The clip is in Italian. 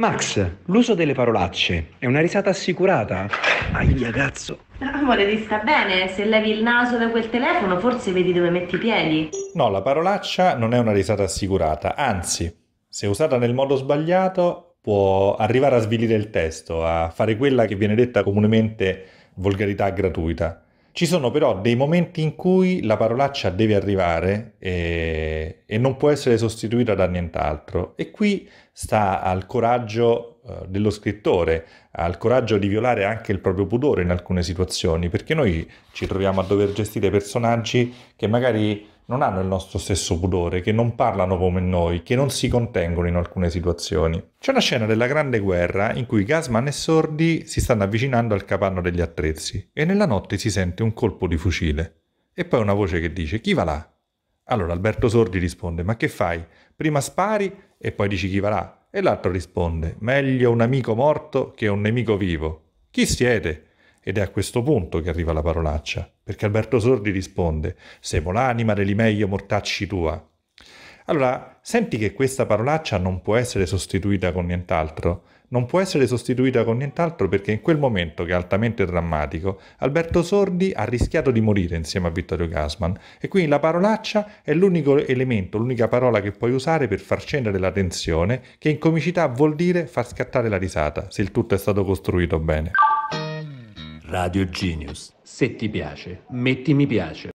Max, l'uso delle parolacce è una risata assicurata? Aia cazzo! Amore, ti sta bene? Se levi il naso da quel telefono forse vedi dove metti i piedi. No, la parolaccia non è una risata assicurata, anzi, se usata nel modo sbagliato può arrivare a svilire il testo, a fare quella che viene detta comunemente volgarità gratuita. Ci sono però dei momenti in cui la parolaccia deve arrivare e, eh, e non può essere sostituita da nient'altro. E qui sta al coraggio eh, dello scrittore, al coraggio di violare anche il proprio pudore in alcune situazioni, perché noi ci troviamo a dover gestire personaggi che magari non hanno il nostro stesso pudore, che non parlano come noi, che non si contengono in alcune situazioni. C'è una scena della Grande Guerra in cui Gasman e Sordi si stanno avvicinando al capanno degli attrezzi e nella notte si sente un colpo di fucile e poi una voce che dice chi va là? Allora Alberto Sordi risponde ma che fai? Prima spari e poi dici chi va là? E l'altro risponde meglio un amico morto che un nemico vivo. Chi siete? Ed è a questo punto che arriva la parolaccia, perché Alberto Sordi risponde: Se l'anima deli meglio mortacci tua. Allora, senti che questa parolaccia non può essere sostituita con nient'altro. Non può essere sostituita con nient'altro perché in quel momento, che è altamente drammatico, Alberto Sordi ha rischiato di morire insieme a Vittorio Gassman e quindi la parolaccia è l'unico elemento, l'unica parola che puoi usare per far scendere la tensione, che in comicità vuol dire far scattare la risata, se il tutto è stato costruito bene. Radio Genius. Se ti piace, metti mi piace.